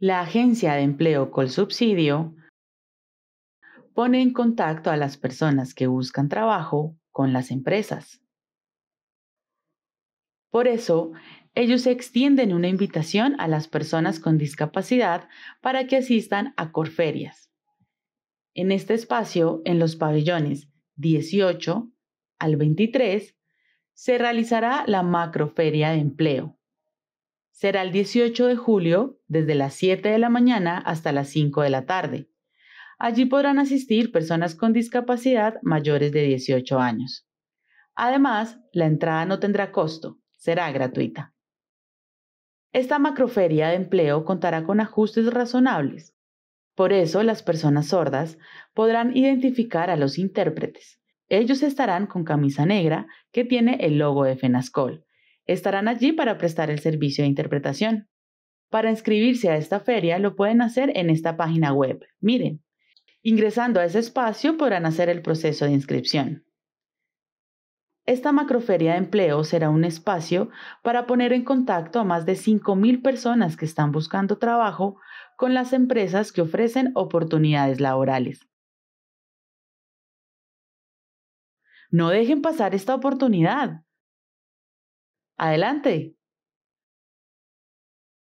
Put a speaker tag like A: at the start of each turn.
A: La agencia de empleo Subsidio pone en contacto a las personas que buscan trabajo con las empresas. Por eso, ellos extienden una invitación a las personas con discapacidad para que asistan a Corferias. En este espacio, en los pabellones 18 al 23, se realizará la Macroferia de Empleo, Será el 18 de julio, desde las 7 de la mañana hasta las 5 de la tarde. Allí podrán asistir personas con discapacidad mayores de 18 años. Además, la entrada no tendrá costo, será gratuita. Esta macroferia de empleo contará con ajustes razonables. Por eso, las personas sordas podrán identificar a los intérpretes. Ellos estarán con camisa negra que tiene el logo de FENASCOL estarán allí para prestar el servicio de interpretación. Para inscribirse a esta feria lo pueden hacer en esta página web. Miren, ingresando a ese espacio podrán hacer el proceso de inscripción. Esta macroferia de empleo será un espacio para poner en contacto a más de 5.000 personas que están buscando trabajo con las empresas que ofrecen oportunidades laborales. No dejen pasar esta oportunidad. Adelante.